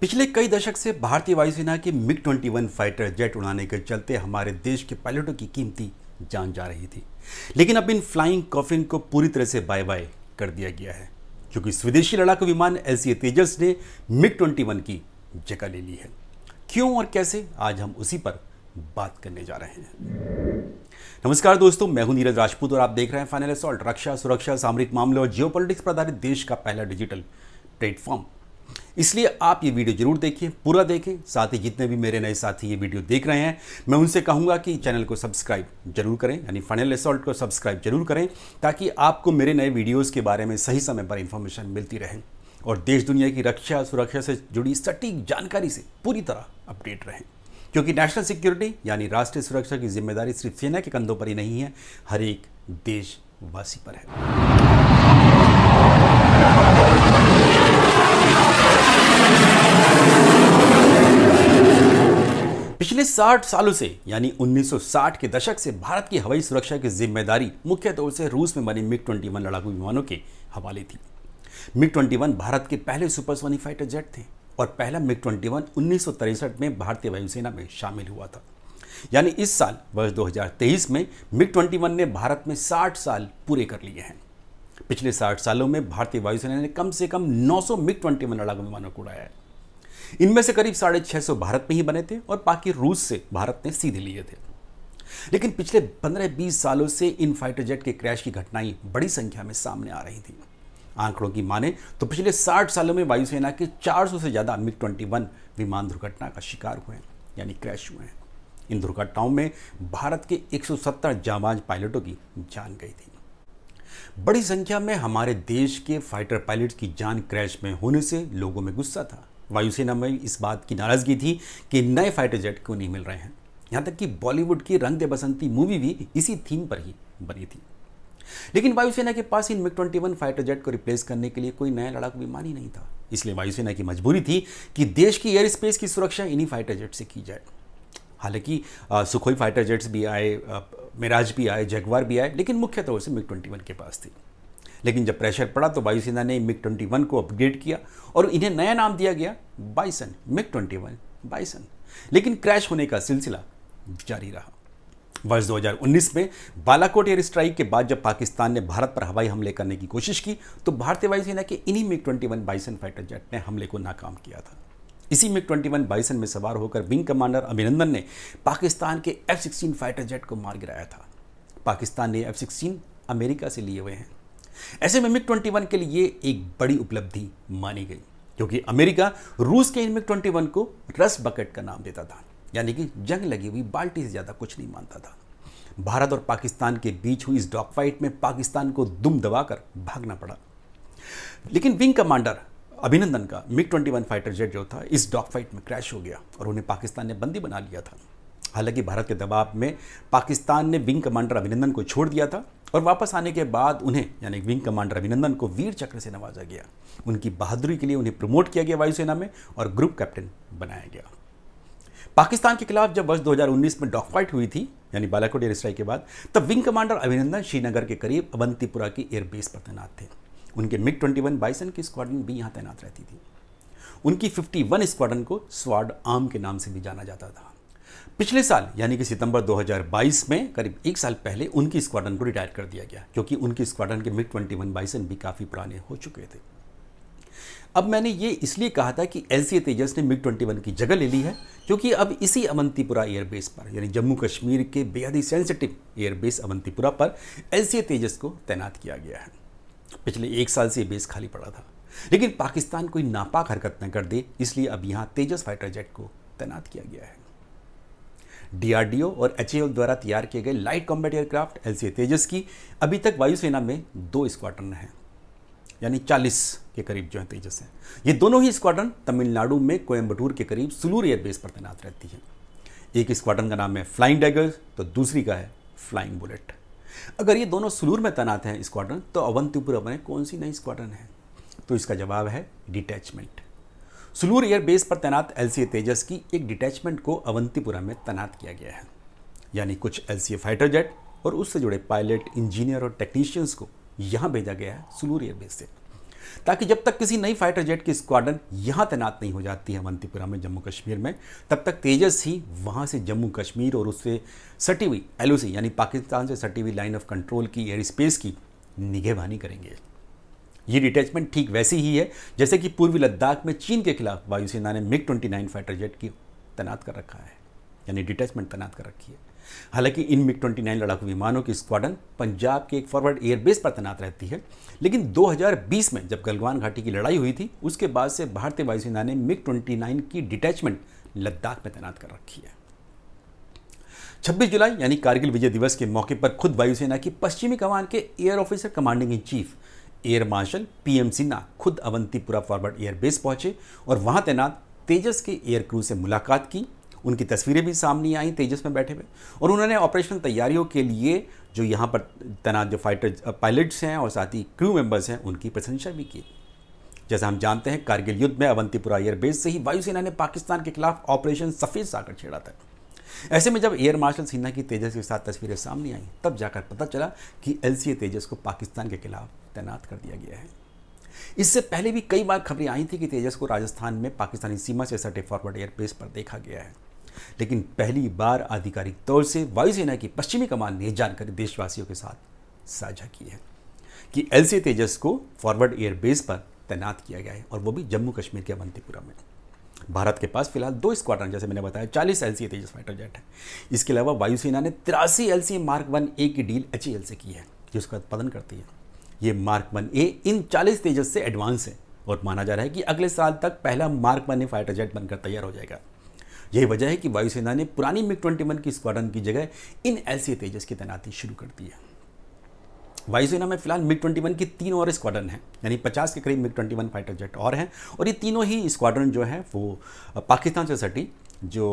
पिछले कई दशक से भारतीय वायुसेना के मिग 21 फाइटर जेट उड़ाने के चलते हमारे देश के पायलटों की कीमती जान जा रही थी लेकिन अब इन फ्लाइंग कॉफिन को पूरी तरह से बाय बाय कर दिया गया है क्योंकि स्वदेशी लड़ाकू विमान एल तेजस ने मिग 21 की जगह ले ली है क्यों और कैसे आज हम उसी पर बात करने जा रहे हैं नमस्कार दोस्तों मैं हूं नीरज राजपूत और आप देख रहे हैं फाइनल असॉल्ट रक्षा सुरक्षा सामरिक मामले और जियो पर आधारित देश का पहला डिजिटल प्लेटफॉर्म इसलिए आप ये वीडियो जरूर देखिए पूरा देखें साथ ही जितने भी मेरे नए साथी ये वीडियो देख रहे हैं मैं उनसे कहूँगा कि चैनल को सब्सक्राइब जरूर करें यानी फाइनल रिसॉल्ट को सब्सक्राइब जरूर करें ताकि आपको मेरे नए वीडियोज़ के बारे में सही समय पर इन्फॉर्मेशन मिलती रहे और देश दुनिया की रक्षा सुरक्षा से जुड़ी सटीक जानकारी से पूरी तरह अपडेट रहें क्योंकि नेशनल सिक्योरिटी यानी राष्ट्रीय सुरक्षा की जिम्मेदारी सिर्फ सेना के कंधों पर ही नहीं है हर एक देशवासी पर है 60 सालों से यानी 1960 के दशक से भारत की हवाई सुरक्षा की जिम्मेदारी मुख्य तौर से रूस में बने मिग 21 लड़ाकू विमानों के हवाले थी मिग 21 भारत के पहले सुपरसोनिक फाइटर जेट थे और पहला मिग 21 उन्नीस में भारतीय वायुसेना में शामिल हुआ था यानी इस साल वर्ष 2023 में मिग 21 ने भारत में 60 साल पूरे कर लिए हैं पिछले 60 सालों में भारतीय वायुसेना ने कम से कम 900 मिग 21 लड़ाकू विमानों को उड़ाया है इनमें से करीब साढ़े छः सौ भारत में ही बने थे और बाकी रूस से भारत ने सीधे लिए थे लेकिन पिछले 15-20 सालों से इन फाइटर जेट के क्रैश की घटनाएं बड़ी संख्या में सामने आ रही थी आंकड़ों की माने तो पिछले 60 सालों में वायुसेना के 400 से ज़्यादा मिग 21 विमान दुर्घटना का शिकार हुए हैं यानी क्रैश हुए हैं इन दुर्घटनाओं में भारत के 170 जाबाज पायलटों की जान गई थी बड़ी संख्या में हमारे देश के फाइटर पायलट की जान क्रैश में होने से लोगों में गुस्सा था वायुसेना में इस बात की नाराज़गी थी कि नए फाइटर जेट क्यों नहीं मिल रहे हैं यहाँ तक कि बॉलीवुड की रंग दे बसंती मूवी भी इसी थीम पर ही बनी थी लेकिन वायुसेना के पास इन MiG twenty one fighter jet को रिप्लेस करने के लिए कोई नया लड़ाकू विमान ही नहीं था इसलिए वायुसेना की मजबूरी थी कि देश की एयर स्पेस की सुरक्षा इन्हीं फाइटर जेट से की जाए हालांकि सुखोई फाइटर जेट्स भी आए मिराज भी आए जगवार भी आए लेकिन मुख्य तौर से मिग ट्वेंटी वन के पास थी लेकिन जब प्रेशर पड़ा तो वायुसेना ने मिग ट्वेंटी वन को अपग्रेड किया और इन्हें नया नाम दिया गया Bison MiG twenty one Bison लेकिन क्रैश होने का सिलसिला जारी रहा वर्ष 2019 में बालाकोट एयर स्ट्राइक के बाद जब पाकिस्तान ने भारत पर हवाई हमले करने की कोशिश की तो भारतीय वायुसेना के इन्हीं मिग 21 बाइसन फाइटर जेट ने हमले को नाकाम किया था इसी मिग 21 बाइसन में सवार होकर विंग कमांडर अभिनंदन ने पाकिस्तान के एफ सिक्सटीन फाइटर जेट को मार गिराया था पाकिस्तान ने एफ सिक्सटीन अमेरिका से लिए हुए हैं ऐसे में मिग ट्वेंटी के लिए एक बड़ी उपलब्धि मानी गई क्योंकि अमेरिका रूस के इन मिग ट्वेंटी को रस बकेट का नाम देता था यानी कि जंग लगी हुई बाल्टी से ज़्यादा कुछ नहीं मानता था भारत और पाकिस्तान के बीच हुई इस डॉग फाइट में पाकिस्तान को दुम दबाकर भागना पड़ा लेकिन विंग कमांडर अभिनंदन का मिग ट्वेंटी फाइटर जेट जो था इस डॉग फाइट में क्रैश हो गया और उन्हें पाकिस्तान ने बंदी बना लिया था हालांकि भारत के दबाव में पाकिस्तान ने विंग कमांडर अभिनंदन को छोड़ दिया था और वापस आने के बाद उन्हें यानी विंग कमांडर अभिनंदन को वीर चक्र से नवाजा गया उनकी बहादुरी के लिए उन्हें प्रमोट किया गया वायुसेना में और ग्रुप कैप्टन बनाया गया पाकिस्तान के खिलाफ जब वर्ष 2019 में फाइट हुई थी यानी बालाकोट एयर स्ट्राइक के बाद तब विंग कमांडर अभिनंदन श्रीनगर के करीब अवंतीपुरा की एयरबेस पर तैनात थे उनके मिग ट्वेंटी वन बाइसन की स्क्वाडन भी यहाँ तैनात रहती थी उनकी 51 स्क्वाडन को स्वाड आर्म के नाम से भी जाना जाता था पिछले साल यानी कि सितंबर 2022 में करीब एक साल पहले उनकी स्क्वाडन को रिटायर कर दिया गया क्योंकि उनकी स्क्वाडन के मिग ट्वेंटी वन बाइसन भी काफ़ी पुराने हो चुके थे अब मैंने ये इसलिए कहा था कि एल तेजस ने मिग 21 की जगह ले ली है क्योंकि अब इसी अवंतीपुरा एयरबेस पर यानी जम्मू कश्मीर के बेहद ही सेंसिटिव एयरबेस अवंतीपुरा पर एल तेजस को तैनात किया गया है पिछले एक साल से बेस खाली पड़ा था लेकिन पाकिस्तान कोई नापाक हरकत न कर दे इसलिए अब यहाँ तेजस फाइटर जेट को तैनात किया गया है डीआरडीओ और एच द्वारा तैयार किए गए light combat aircraft L Tejas की अभी तक वायुसेना में दो स्क्वाड्रन हैं यानी 40 के करीब जो है तेजस हैं ये दोनों ही स्क्वाड्रन तमिलनाडु में कोयम्बटूर के करीब सुलूर एयरबेस पर तैनात रहती है एक स्क्वाड्रन का नाम है फ्लाइंग डैगर तो दूसरी का है फ्लाइंग बुलेट अगर ये दोनों सुलूर में तैनात हैं स्क्वाड्रन तो अवंतीपुर अपने कौन सी नई स्क्वाड्रन है तो इसका जवाब है डिटैचमेंट सुलूर एयरबेस पर तैनात एल तेजस की एक डिटैचमेंट को अवंतीपुरा में तैनात किया गया है यानी कुछ एल फाइटर जेट और उससे जुड़े पायलट इंजीनियर और टेक्नीशियंस को यहाँ भेजा गया है सुलूर एयरबेस से ताकि जब तक किसी नई फाइटर जेट की स्क्वाडन यहाँ तैनात नहीं हो जाती है अवंतीपुरा में जम्मू कश्मीर में तब तक तेजस ही वहाँ से जम्मू कश्मीर और उससे सटी हुई एल यानी पाकिस्तान से सटी हुई लाइन ऑफ कंट्रोल की एयर स्पेस की निगहबानी करेंगे ये डिटैचमेंट ठीक वैसी ही है जैसे कि पूर्वी लद्दाख में चीन के खिलाफ वायुसेना ने मिग 29 फाइटर जेट की तैनात कर रखा है यानी डिटैचमेंट तैनात कर रखी है हालांकि इन मिग 29 लड़ाकू विमानों की स्क्वाडन पंजाब के एक फॉरवर्ड एयरबेस पर तैनात रहती है लेकिन 2020 में जब गलवान घाटी की लड़ाई हुई थी उसके बाद से भारतीय वायुसेना ने मिग 29 की डिटैचमेंट लद्दाख में तैनात कर रखी है 26 जुलाई यानी कारगिल विजय दिवस के मौके पर खुद वायुसेना की पश्चिमी कमान के air officer commanding in chief air marshal P M Sinha खुद अवंतीपुरा फॉरवर्ड एयरबेस पहुंचे और वहां तैनात तेजस के एयर क्रू से मुलाकात की उनकी तस्वीरें भी सामने आई तेजस में बैठे हुए और उन्होंने ऑपरेशन तैयारियों के लिए जो यहाँ पर तैनात जो फाइटर पायलट्स हैं और साथ ही क्रू मेंबर्स हैं उनकी प्रशंसा भी की जैसा हम जानते हैं कारगिल युद्ध में अवंतीपुरा एयरबेस से ही वायुसेना ने पाकिस्तान के खिलाफ ऑपरेशन सफ़ेद सागर छेड़ा था ऐसे में जब एयर मार्शल सिन्हा की तेजस के साथ तस्वीरें सामने आई तब जाकर पता चला कि एल तेजस को पाकिस्तान के खिलाफ तैनात कर दिया गया है इससे पहले भी कई बार खबरें आई थी कि तेजस को राजस्थान में पाकिस्तानी सीमा से सटे फॉरवर्ड एयरबेस पर देखा गया है लेकिन पहली बार आधिकारिक तौर से वायुसेना की पश्चिमी कमान ने जानकारी देशवासियों के साथ साझा की है कि एल तेजस को फॉरवर्ड एयरबेस पर तैनात किया गया है और वो भी जम्मू कश्मीर के अवंतीपुरा में भारत के पास फिलहाल दो स्क्वाड्रन जैसे मैंने बताया चालीस L C Tejas fighter jet है इसके अलावा वायुसेना ने तिरासी L C mark one A की डील एच ई एल से की है जिसका उत्पादन करती है ये मार्क वन ए इन चालीस तेजस से एडवांस है और माना जा रहा है कि अगले साल तक पहला mark one A fighter jet बनकर तैयार हो जाएगा यही वजह है कि वायुसेना ने पुरानी मिग ट्वेंटी वन की स्क्वाड्रन की जगह इन एल सी तेजस की तैनाती शुरू कर दी है वायुसेना में फिलहाल मिग ट्वेंटी वन की तीन और स्क्वाड्रन हैं यानी पचास के करीब MiG twenty one fighter jet और हैं और ये तीनों ही स्क्वाड्रन जो है वो पाकिस्तान से सटी जो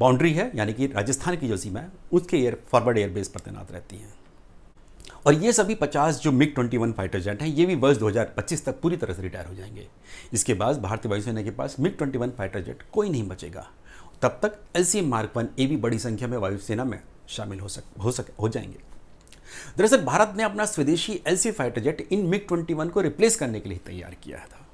बाउंड्री है यानी कि राजस्थान की जो सीमा है उसके एयर फॉरवर्ड एयरबेस पर तैनात रहती हैं और ये सभी 50 जो मिग 21 फाइटर जेट हैं ये भी वर्ष 2025 तक पूरी तरह से रिटायर हो जाएंगे इसके बाद भारतीय वायुसेना के पास मिग 21 फाइटर जेट कोई नहीं बचेगा तब तक L C mark one A भी बड़ी संख्या में वायुसेना में शामिल हो सक हो सक हो जाएंगे दरअसल भारत ने अपना स्वदेशी एलसी फाइटर जेट इन मिग 21 को रिप्लेस करने के लिए तैयार किया था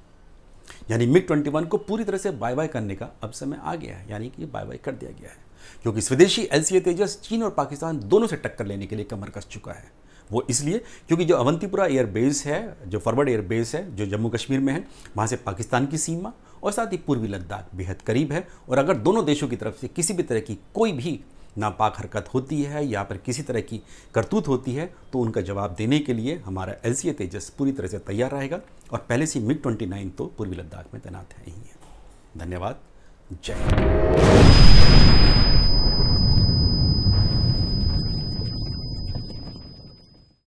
यानी मिग 21 को पूरी तरह से बाय बाय करने का अब समय आ गया है यानी कि बाय बाय कर दिया गया है क्योंकि स्वदेशी एल तेजस चीन और पाकिस्तान दोनों से टक्कर लेने के लिए कमर कस चुका है वो इसलिए क्योंकि जो अवंतीपुरा एयरबेस है जो फॉरवर्ड एयरबेस है जो जम्मू कश्मीर में है वहाँ से पाकिस्तान की सीमा और साथ ही पूर्वी लद्दाख बेहद करीब है और अगर दोनों देशों की तरफ से किसी भी तरह की कोई भी नापाक हरकत होती है या फिर किसी तरह की करतूत होती है तो उनका जवाब देने के लिए हमारा एल तेजस पूरी तरह से तैयार रहेगा और पहले से मिग ट्वेंटी तो पूर्वी लद्दाख में तैनात है ही है धन्यवाद जय हिंद